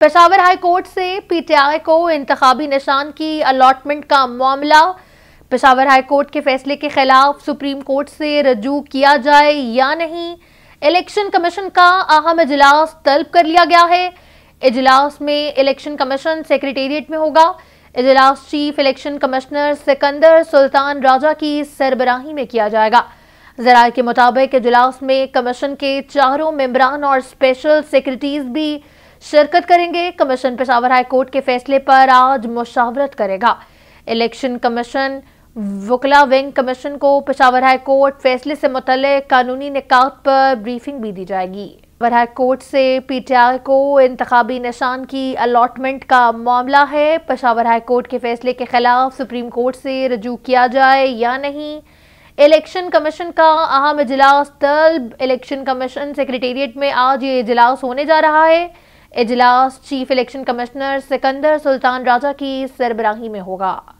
Peshawar high court से PTI को इंतबी निशान की अलॉटमेंट का मामला पेशावर हाई कोर्ट के फैसले के खिलाफ सुप्रीम कोर्ट से रजू किया जाए या नहीं इलेक्शन कमीशन का अहम इजलास तलब कर लिया गया है इजलास में इलेक्शन कमीशन सेक्रेटेरिएट में होगा इजलास chief election commissioner Sikandar Sultan Raja की सरबराही में किया जाएगा जराये के मुताबिक इजलास में कमीशन के चारों मेम्बरान और स्पेशल सेक्रेटरीज भी शिरकत करेंगे कमीशन पेशावर हाई कोर्ट के फैसले पर आज मुशावरत करेगा इलेक्शन कमीशन वकला विंग कमीशन को पेशावर हाई कोर्ट फैसले से मुतल कानूनी निकात पर ब्रीफिंग भी दी जाएगी पेशावर हाई कोर्ट से पीटीआई को इंतबी निशान की अलाटमेंट का मामला है पेशावर हाई कोर्ट के फैसले के खिलाफ सुप्रीम कोर्ट से रजू किया जाए या नहीं इलेक्शन कमीशन का अहम इजलास तलब इलेक्शन कमीशन सेक्रेटेरिएट में आज ये इजलास होने जा रहा है इजलास chief election commissioner Sikandar Sultan Raja की सरबराही में होगा